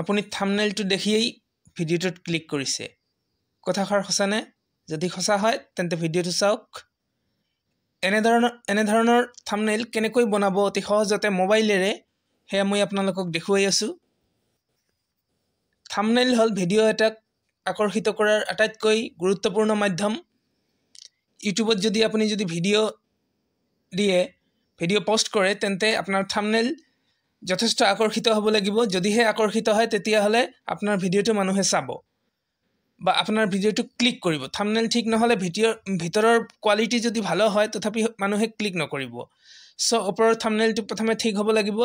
আপুনি থামনেলটো দেখিয়েই ভিডিঅ'টোত ক্লিক কৰিছে কথাষাৰ সঁচানে যদি সঁচা হয় তেন্তে ভিডিঅ'টো চাওক এনেধৰণৰ এনেধৰণৰ থামনেল কেনেকৈ বনাব অতি সহজতে মোবাইলেৰে সেয়া মই আপোনালোকক দেখুৱাই আছোঁ থামনেল হ'ল ভিডিঅ' এটাক আকৰ্ষিত কৰাৰ আটাইতকৈ গুৰুত্বপূৰ্ণ মাধ্যম ইউটিউবত যদি আপুনি যদি ভিডিঅ' দিয়ে ভিডিঅ' পষ্ট কৰে তেন্তে আপোনাৰ থামনেল যথেষ্ট আকৰ্ষিত হ'ব লাগিব যদিহে আকৰ্ষিত হয় তেতিয়াহ'লে আপোনাৰ ভিডিঅ'টো মানুহে চাব বা আপোনাৰ ভিডিঅ'টো ক্লিক কৰিব থামনেল ঠিক নহ'লে ভিডিঅ' ভিতৰৰ কোৱালিটি যদি ভালো হয় তথাপি মানুহে ক্লিক নকৰিব চ' ওপৰৰ থামনেলটো প্ৰথমে ঠিক হ'ব লাগিব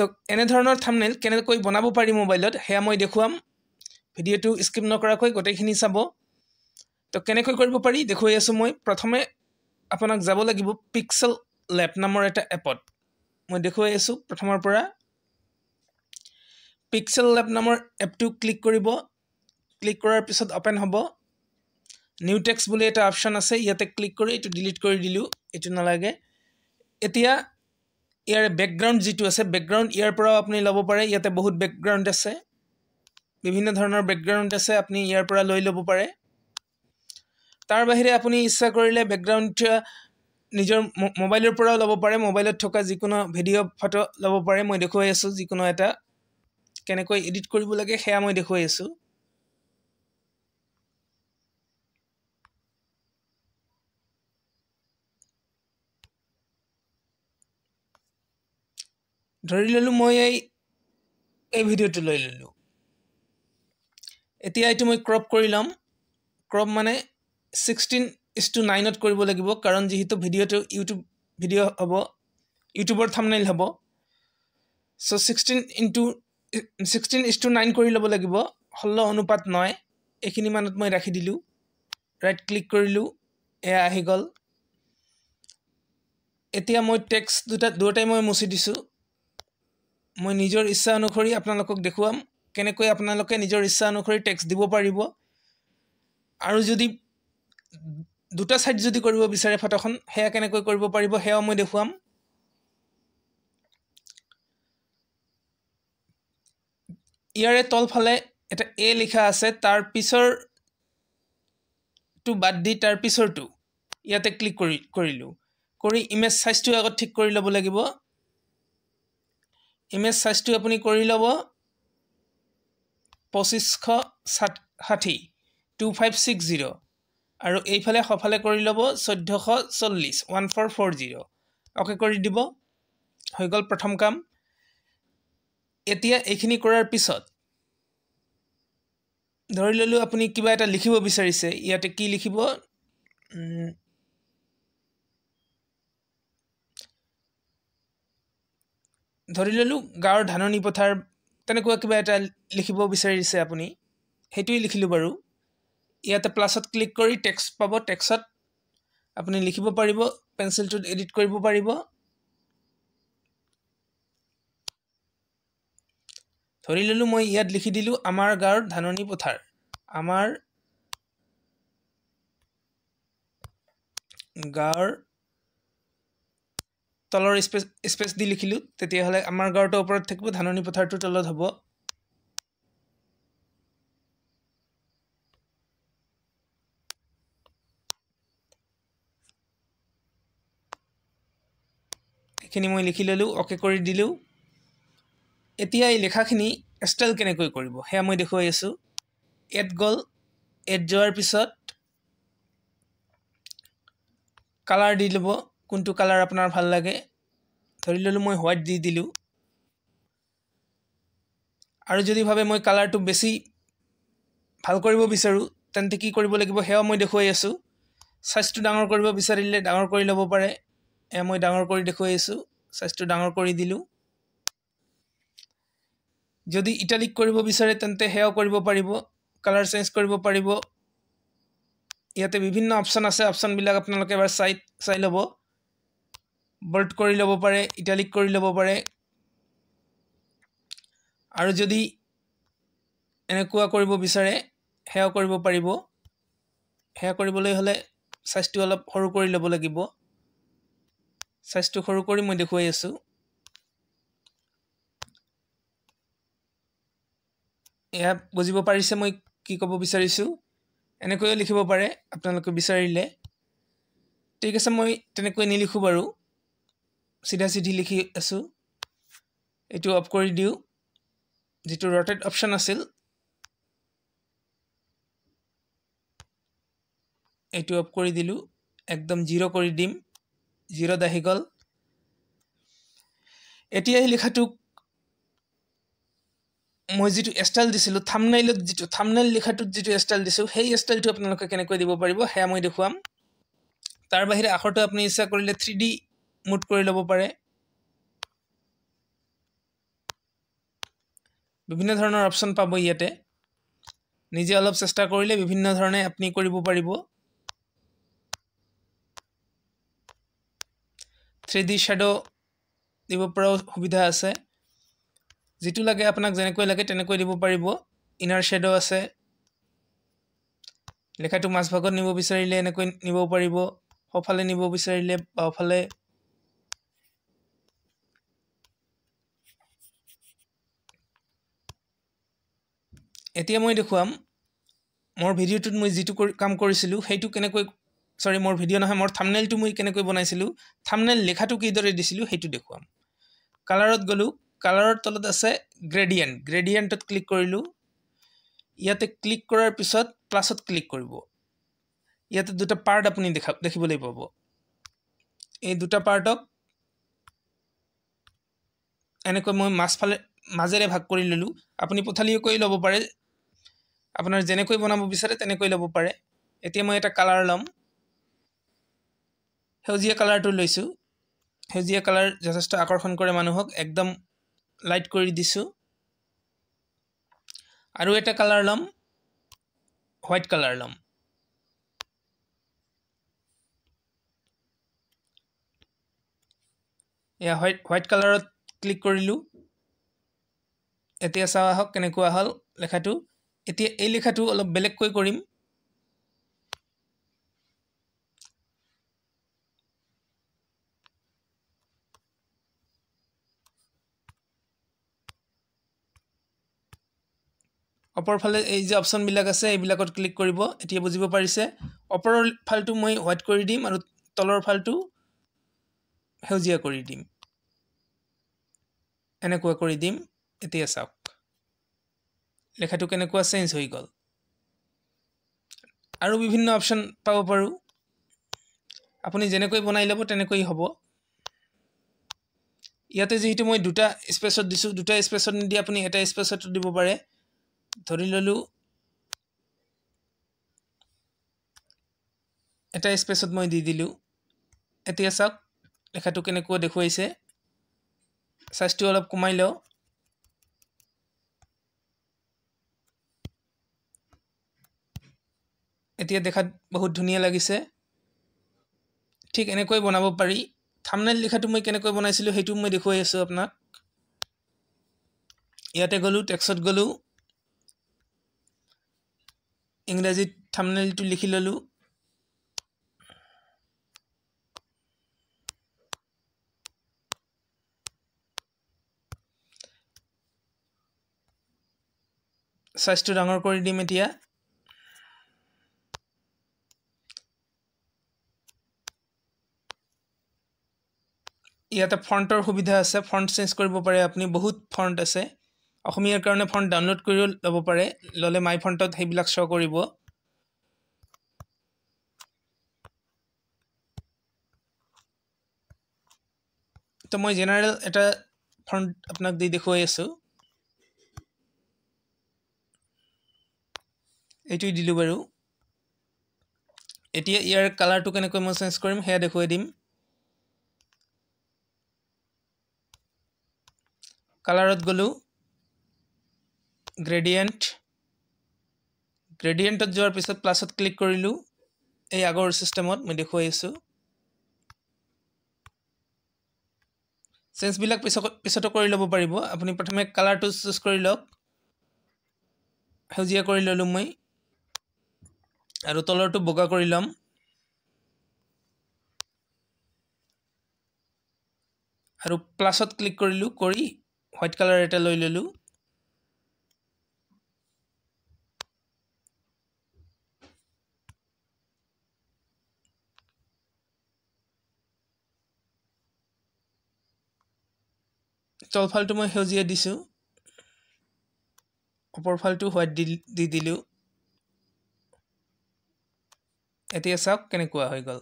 তো এনেধৰণৰ থামনেল কেনেকৈ বনাব পাৰি মোবাইলত সেয়া মই দেখুৱাম ভিডিঅ'টো স্কিপ নকৰাকৈ গোটেইখিনি চাব তো কেনেকৈ কৰিব পাৰি দেখুৱাই আছোঁ মই প্ৰথমে আপোনাক যাব লাগিব পিক্সেল লেপ নামৰ এটা এপত মই দেখুৱাই আছোঁ প্ৰথমৰ পৰা পিক্সেল লেপ নামৰ এপটো ক্লিক কৰিব ক্লিক কৰাৰ পিছত অ'পেন হ'ব নিউ টেক্স বুলি এটা অপশ্যন আছে ইয়াতে ক্লিক কৰি এইটো ডিলিট কৰি দিলোঁ এইটো নালাগে এতিয়া ইয়াৰ বেকগ্ৰাউণ্ড যিটো আছে বেকগ্ৰাউণ্ড ইয়াৰ পৰাও আপুনি ল'ব পাৰে ইয়াতে বহুত বেকগ্ৰাউণ্ড আছে বিভিন্ন ধৰণৰ বেকগ্ৰাউণ্ড আছে আপুনি ইয়াৰ পৰা লৈ ল'ব পাৰে তাৰ বাহিৰে আপুনি ইচ্ছা কৰিলে বেকগ্ৰাউণ্ড নিজৰ মোবাইলৰ পৰাও ল'ব পাৰে মোবাইলত থকা যিকোনো ভিডিঅ' ফটো ল'ব পাৰে মই দেখুৱাই আছোঁ যিকোনো এটা কেনেকৈ এডিট কৰিব লাগে সেয়া মই দেখুৱাই আছোঁ ধৰি ল'লোঁ মই এই এই ভিডিঅ'টো লৈ ল'লোঁ এতিয়া এইটো মই ক্ৰপ কৰি ল'ম ক্ৰপ মানে ছিক্সটিন এইচ টু নাইনত কৰিব লাগিব কাৰণ যিহেতু ভিডিঅ'টো ইউটিউব ভিডিঅ' হ'ব ইউটিউবৰ থামনাইল হ'ব চ' sixteen into sixteen is to nine কৰি ল'ব লাগিব ষোল্ল অনুপাত নয় এইখিনি মানত মই ৰাখি দিলোঁ ৰাইট ক্লিক কৰিলোঁ এয়া আহি গ'ল এতিয়া মই টেক্স দুটা দুয়োটাই মই মুচি দিছোঁ মই নিজৰ ইচ্ছা অনুসৰি আপোনালোকক দেখুৱাম কেনেকৈ আপোনালোকে নিজৰ ইচ্ছা অনুসৰি টেক্স দিব পাৰিব আৰু যদি দুটা ছাইড যদি কৰিব বিচাৰে ফটোখন সেয়া কেনেকৈ কৰিব পাৰিব সেয়াও মই দেখুৱাম ইয়াৰে তলফালে এটা এ লিখা আছে তাৰ পিছৰটো বাদ দি তাৰ পিছৰটো ইয়াতে ক্লিক কৰি কৰিলোঁ কৰি ইমেজ চাইজটো আগত ঠিক কৰি ল'ব লাগিব ইমেজ চাইজটো আপুনি কৰি ল'ব পঁচিছশ ষাঠি টু ফাইভ ছিক্স জিৰ' আৰু এইফালে সফালে কৰি ল'ব চৈধ্যশ চল্লিছ one four four zero' okay কৰি দিব হৈ গ'ল প্ৰথম কাম এতিয়া এইখিনি কৰাৰ পিছত ধৰি ল'লোঁ আপুনি কিবা এটা লিখিব বিচাৰিছে ইয়াতে কি লিখিব ধৰি ল'লোঁ গাঁৱৰ ধাননি পথাৰ তেনেকুৱা কিবা এটা লিখিব বিচাৰিছে আপুনি সেইটোৱেই লিখিলোঁ বাৰু ইয়াতে প্লাছত ক্লিক কৰি টেক্স পাব টেক্সত আপুনি লিখিব পাৰিব পেঞ্চিলটোত এডিট কৰিব পাৰিব ধৰি ল'লোঁ মই ইয়াত লিখি দিলোঁ আমাৰ গাঁৱৰ ধাননি পথাৰ আমাৰ গাঁৱৰ তলৰ স্পেচ স্পেচ দি লিখিলোঁ তেতিয়াহ'লে আমাৰ গাঁৱৰটো ওপৰত থাকিব ধাননি পথাৰটোৰ তলত হ'ব শেষখিনি মই লিখি ল'লোঁ অকে কৰি দিলোঁ এতিয়া এই লেখাখিনি ষ্টাইল কেনেকৈ কৰিব সেয়া মই দেখুৱাই আছোঁ এড গ'ল এড যোৱাৰ পিছত কালাৰ দি ল'ব কোনটো কালাৰ আপোনাৰ ভাল লাগে ধৰি ল'লোঁ মই হোৱাইট দি দিলোঁ আৰু যদি ভাবে মই কালাৰটো বেছি ভাল কৰিব বিচাৰোঁ তেন্তে কি কৰিব লাগিব সেয়াও মই দেখুৱাই আছোঁ চাইজটো ডাঙৰ কৰিব বিচাৰিলে ডাঙৰ কৰি ল'ব পাৰে এয়া মই ডাঙৰ কৰি দেখুৱাই আছোঁ চাইজটো ডাঙৰ কৰি দিলোঁ যদি ইটালিক কৰিব বিচাৰে তেন্তে সেয়াও কৰিব পাৰিব কালাৰ চেঞ্জ কৰিব পাৰিব ইয়াতে বিভিন্ন অপশ্যন আছে অপশ্যনবিলাক আপোনালোকে এবাৰ চাই চাই ল'ব বৰ্ড কৰি ল'ব পাৰে ইটালিক কৰি ল'ব পাৰে আৰু যদি এনেকুৱা কৰিব বিচাৰে সেয়াও কৰিব পাৰিব সেয়া কৰিবলৈ হ'লে চাইজটো অলপ সৰু কৰি ল'ব লাগিব সাইজটো সৰু কৰি মই দেখুৱাই আছোঁ এয়া বুজিব পাৰিছে মই কি ক'ব বিচাৰিছোঁ এনেকৈয়ে লিখিব পাৰে আপোনালোকে বিচাৰিলে ঠিক আছে মই তেনেকৈ নিলিখোঁ বাৰু চিধা চিধি লিখি আছোঁ এইটো অফ কৰি দিওঁ যিটো ৰটেড অপশ্যন আছিল এইটো অফ কৰি দিলোঁ একদম জিৰ' কৰি দিম জিৰ'ত আহি গ'ল এতিয়া এই লিখাটোক মই যিটো ষ্টাইল দিছিলোঁ থামনাইলত যিটো থামনাইল লিখাটোত যিটো ষ্টাইল দিছোঁ সেই ষ্টাইলটো আপোনালোকে কেনেকৈ দিব পাৰিব সেয়া মই দেখুৱাম তাৰ বাহিৰে আখৰটো আপুনি ইচ্ছা কৰিলে থ্ৰি ডি মুড কৰি ল'ব পাৰে বিভিন্ন ধৰণৰ অপশ্যন পাব ইয়াতে নিজে অলপ চেষ্টা কৰিলে বিভিন্ন ধৰণে আপুনি কৰিব পাৰিব থ্ৰী ডি শ্বেড' দিব পৰাও সুবিধা আছে যিটো লাগে আপোনাক যেনেকৈ লাগে তেনেকৈ দিব পাৰিব ইনাৰ শ্বেড' আছে লেখাটো মাজভাগত নিব বিচাৰিলে এনেকৈ নিব পাৰিব সফালে নিব বিচাৰিলে বাওঁফালে এতিয়া মই দেখুৱাম মোৰ ভিডিঅ'টোত মই যিটো কাম কৰিছিলোঁ সেইটো কেনেকৈ চৰি মোৰ ভিডিঅ' নহয় মোৰ থামনেলটো মই কেনেকৈ বনাইছিলোঁ থামনেল লিখাটো কিদৰে দিছিলোঁ সেইটো দেখুৱাম কালাৰত গ'লো কালাৰৰ তলত আছে গ্ৰেডিয়েণ্ট গ্ৰেডিয়েণ্টত ক্লিক কৰিলোঁ ইয়াতে ক্লিক কৰাৰ পিছত প্লাছত ক্লিক কৰিব ইয়াতে দুটা পাৰ্ট আপুনি দেখা দেখিবলৈ পাব এই দুটা পাৰ্টক এনেকৈ মই মাজফালে মাজেৰে ভাগ কৰি ল'লোঁ আপুনি পথালিকৈ ল'ব পাৰে আপোনাৰ যেনেকৈ বনাব বিচাৰে তেনেকৈ ল'ব পাৰে এতিয়া মই এটা কালাৰ ল'ম সেউজীয়া কালাৰটো লৈছোঁ সেউজীয়া কালাৰ যথেষ্ট আকৰ্ষণ কৰে মানুহক একদম লাইট কৰি দিছোঁ আৰু এটা কালাৰ ল'ম হোৱাইট কালাৰ ল'ম এয়া হোৱাইট হোৱাইট কালাৰত ক্লিক কৰিলোঁ এতিয়া চাওঁ আহক কেনেকুৱা হ'ল লেখাটো এতিয়া এই লেখাটো অলপ বেলেগকৈ কৰিম অপৰ ফালে এই যে অপশন বিলাক আছে এইবিলাকত ক্লিক কৰব এতিয়া বুঝিব পাৰিছে অপৰ ফালটো মই হোয়াইট কৰি দিম আৰু তলৰ ফালটো হেউজিয়া কৰি দিম এনেকুৱা কৰি দিম এতিয়া চাওক লেখাটো কেনেকুৱা চেঞ্জ হৈ গল আৰু বিভিন্ন অপশন পাব পাৰোঁ আপুনি যেনেকৈ বনাই ল'ব তেনেকৈ হ'ব ইয়াতে যিহেতু মই দুটা স্পেচত দিছোঁ দুটা স্পেচত নিদি আপুনি এটা স্পেচতো দিব পাৰে ধৰি ল'লোঁ এটা স্পেচত মই দি দিলোঁ এতিয়া চাওক লেখাটো কেনেকুৱা দেখুৱাইছে চাইজটো অলপ কমাই লওঁ এতিয়া দেখাত বহুত ধুনীয়া লাগিছে ঠিক এনেকৈ বনাব পাৰি থামনেল লিখাটো মই কেনেকৈ বনাইছিলোঁ সেইটো মই দেখুৱাই আছোঁ আপোনাক ইয়াতে গ'লোঁ টেক্সত গ'লোঁ ইংৰাজীত থামনেলটো লিখি ল'লোঁ চাইজটো ডাঙৰ কৰি দিম এতিয়া ইয়াতে ফ্ৰণ্টৰ সুবিধা আছে ফ্ৰণ্ট চেঞ্জ কৰিব পাৰে আপুনি বহুত ফ্ৰণ্ট আছে অসমীয়াৰ কাৰণে ফণ্ট ডাউনলোড কৰিও ল'ব পাৰে ল'লে মাই ফণ্টত সেইবিলাক শ্ব' কৰিব তো মই জেনেৰেল এটা ফণ্ট আপোনাক দি দেখুৱাই আছোঁ এইটোৱেই দিলোঁ বাৰু এতিয়া ইয়াৰ কালাৰটো কেনেকৈ মই চেঞ্জ কৰিম সেয়া দেখুৱাই দিম কালাৰত গ'লোঁ গ্ৰেডিয়েণ্ট গ্ৰেডিয়েণ্টত যোৱাৰ পিছত প্লাছত ক্লিক কৰিলোঁ এই আগৰ চিষ্টেমত মই দেখুৱাই আছোঁ চেঞ্চবিলাক পিছত পিছতো কৰি ল'ব পাৰিব আপুনি প্ৰথমে কালাৰটো চুজ কৰি লওক সেউজীয়া কৰি ল'লোঁ মই আৰু তলৰটো বগা কৰি ল'ম আৰু প্লাছত ক্লিক কৰিলোঁ কৰি হোৱাইট কালাৰ এটা লৈ ল'লোঁ তল ফালটো মই সেউজীয়া দিছোঁ ওপৰ ফালটো হোৱাইট দি দি দিলোঁ এতিয়া চাওক কেনেকুৱা হৈ গ'ল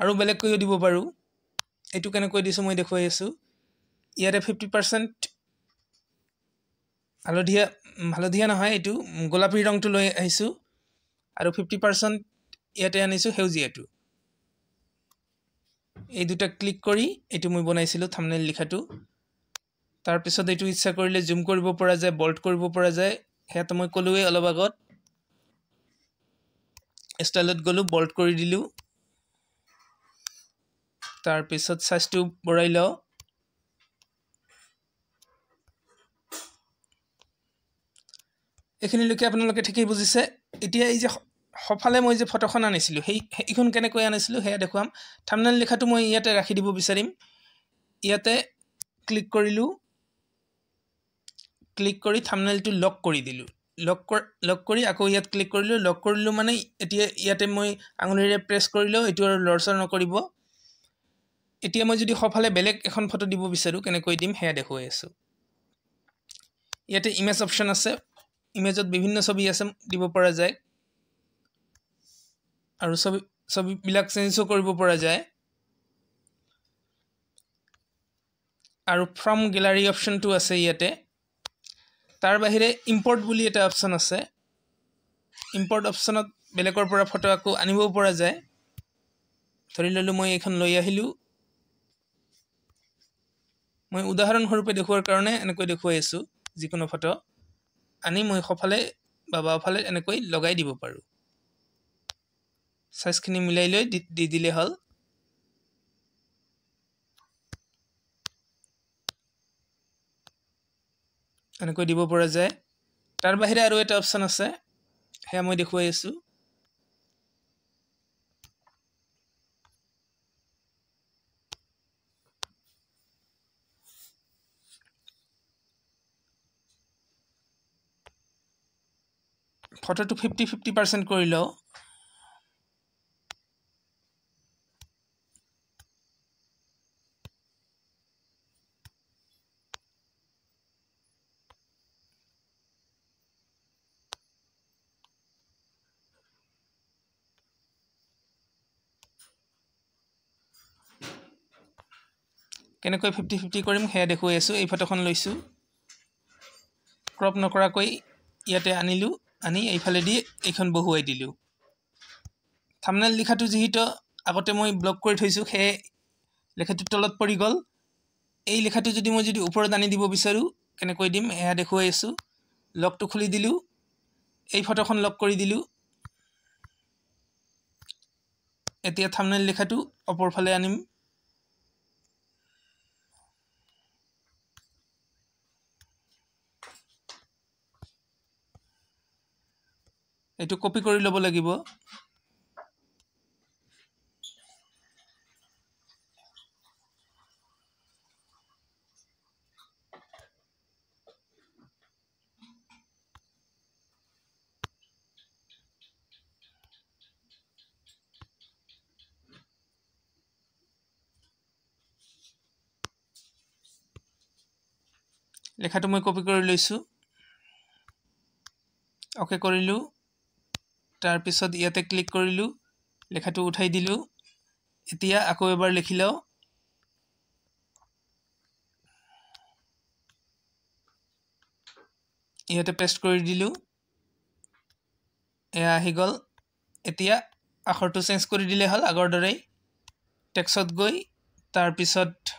আৰু বেলেগকৈও দিব পাৰোঁ এইটো কেনেকৈ দিছোঁ মই দেখুৱাই আছোঁ ইয়াতে ফিফটি পাৰ্চেণ্ট হালধীয়া হালধীয়া নহয় এইটো গোলাপী ৰংটো লৈ আহিছোঁ আৰু ফিফটি পাৰ্চেণ্ট ইয়াতে আনিছোঁ সেউজীয়াটো এই দুটা ক্লিক কৰি এইটো মই বনাইছিলোঁ থামনেল লিখাটো তাৰপিছত এইটো ইচ্ছা কৰিলে জুম কৰিব পৰা যায় বল্ট কৰিব পৰা যায় সেয়াতো মই ক'লোৱেই অলপ আগত ষ্টাইলত গ'লোঁ বল্ট কৰি দিলোঁ তাৰপিছত চাইজটো বঢ়াই লওঁ এইখিনিলৈকে আপোনালোকে ঠিকেই বুজিছে এতিয়া এই যে সফালে মই যে ফটোখন আনিছিলোঁ সেই সেইখন কেনেকৈ আনিছিলোঁ সেয়া দেখুৱাম থামনেল লিখাটো মই ইয়াতে ৰাখি দিব বিচাৰিম ইয়াতে ক্লিক কৰিলোঁ ক্লিক কৰি থামনেলটো লক কৰি দিলোঁ লক কৰ লক কৰি আকৌ ইয়াত ক্লিক কৰিলোঁ লক কৰিলোঁ মানে এতিয়া ইয়াতে মই আঙুলিৰে প্ৰেছ কৰিলোঁ এইটো আৰু লৰচৰ নকৰিব এতিয়া মই যদি সফালে বেলেগ এখন ফটো দিব বিচাৰোঁ কেনেকৈ দিম সেয়া দেখুৱাই আছোঁ ইয়াতে ইমেজ অপশ্যন আছে ইমেজত বিভিন্ন ছবি আছে দিব পৰা যায় আৰু ছবি ছবিবিলাক চেঞ্জো কৰিব পৰা যায় আৰু ফ্ৰম গেলাৰী অপশ্যনটো আছে ইয়াতে তাৰ বাহিৰে ইম্পৰ্ট বুলি এটা অপশ্যন আছে ইম্পৰ্ট অপশ্যনত বেলেগৰ পৰা ফটো আকৌ আনিবও পৰা যায় ধৰি ল'লোঁ মই এইখন লৈ আহিলোঁ মই উদাহৰণস্বৰূপে দেখুওৱাৰ কাৰণে এনেকৈ দেখুৱাই আছোঁ যিকোনো ফটো আনি মই সফালে বা বাওঁফালে এনেকৈ লগাই দিব পাৰোঁ চাইজখিনি মিলাই লৈ দি দিলে হ'ল এনেকৈ দিব পৰা যায় তাৰ বাহিৰে আৰু এটা অপশ্যন আছে সেয়া মই দেখুৱাই আছোঁ ফটোটো ফিফটি ফিফটি পাৰ্চেণ্ট কৰি লওঁ কেনেকৈ ফিফটি ফিফটি কৰিম সেয়া দেখুৱাই আছোঁ এই ফটোখন লৈছোঁ ক্ৰপ নকৰাকৈ ইয়াতে আনিলোঁ আনি এইফালেদি এইখন বহুৱাই দিলোঁ থামনেল লিখাটো যিহেতু আগতে মই ব্লক কৰি থৈছোঁ সেয়ে লেখাটো তলত পৰি গ'ল এই লেখাটো যদি মই যদি ওপৰত আনি দিব বিচাৰোঁ কেনেকৈ দিম সেয়া দেখুৱাই আছোঁ লকটো খুলি দিলোঁ এই ফটোখন লক কৰি দিলোঁ এতিয়া থামনেল লিখাটো অপৰফালে আনিম এইটো কপি কৰি ল'ব লাগিব লেখাটো মই কপি কৰি লৈছোঁ অ'কে কৰিলোঁ তাৰপিছত ইয়াতে ক্লিক কৰিলোঁ লেখাটো উঠাই দিলোঁ এতিয়া আকৌ এবাৰ লিখি লওঁ ইয়াতে পেষ্ট কৰি দিলোঁ এয়া আহি গ'ল এতিয়া আখৰটো চেঞ্জ কৰি দিলে হ'ল আগৰ দৰেই টেক্সত গৈ তাৰপিছত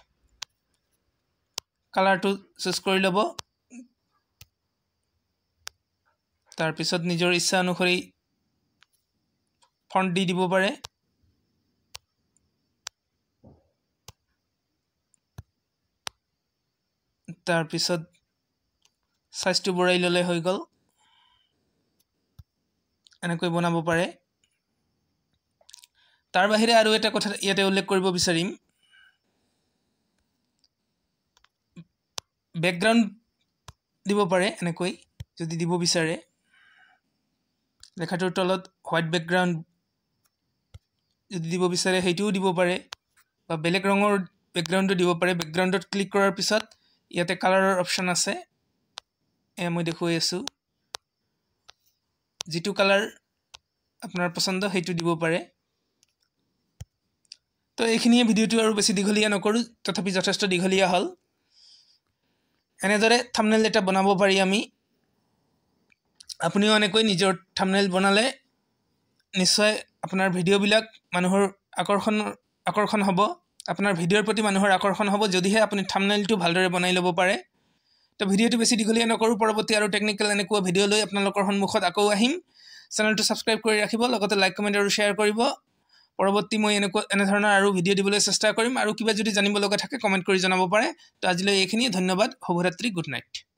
কালাৰটো চুজ কৰি ল'ব তাৰপিছত নিজৰ ইচ্ছা অনুসৰি ফণ্ট দি দিব পাৰে তাৰপিছত চাইজটো বঢ়াই ল'লে হৈ গ'ল এনেকৈ বনাব পাৰে তাৰ বাহিৰে আৰু এটা কথা ইয়াতে উল্লেখ কৰিব বিচাৰিম বেকগ্ৰাউণ্ড দিব পাৰে এনেকৈ যদি দিব বিচাৰে লেখাটোৰ তলত হোৱাইট বেকগ্ৰাউণ্ড যদি দিব বিচাৰে সেইটোও দিব পাৰে বা বেলেগ ৰঙৰ বেকগ্ৰাউণ্ডো দিব পাৰে বেকগ্ৰাউণ্ডত ক্লিক কৰাৰ পিছত ইয়াতে কালাৰৰ অপশ্যন আছে এয়া মই দেখুৱাই আছোঁ যিটো কালাৰ আপোনাৰ পচন্দ সেইটো দিব পাৰে তো এইখিনিয়ে ভিডিঅ'টো আৰু বেছি দীঘলীয়া নকৰোঁ তথাপি যথেষ্ট দীঘলীয়া হ'ল এনেদৰে থামনেল এটা বনাব পাৰি আমি আপুনিও এনেকৈ নিজৰ থামনেল বনালে নিশ্চয় আপোনাৰ ভিডিঅ'বিলাক মানুহৰ আকৰ্ষণ আকৰ্ষণ হ'ব আপোনাৰ ভিডিঅ'ৰ প্ৰতি মানুহৰ আকৰ্ষণ হ'ব যদিহে আপুনি থামনেইলটো ভালদৰে বনাই ল'ব পাৰে তো ভিডিঅ'টো বেছি দীঘলীয়া নকৰোঁ পৰৱৰ্তী আৰু টেকনিকেল এনেকুৱা ভিডিঅ' লৈ আপোনালোকৰ সন্মুখত আকৌ আহিম চেনেলটো ছাবস্ক্ৰাইব কৰি ৰাখিব লগতে লাইক কমেণ্ট আৰু শ্বেয়াৰ কৰিব পৰৱৰ্তী মই এনেকুৱা এনেধৰণৰ আৰু ভিডিঅ' দিবলৈ চেষ্টা কৰিম আৰু কিবা যদি জানিব লগা থাকে কমেণ্ট কৰি জনাব পাৰে তো আজিলৈ এইখিনিয়ে ধন্যবাদ শুভৰাত্ৰি গুড নাইট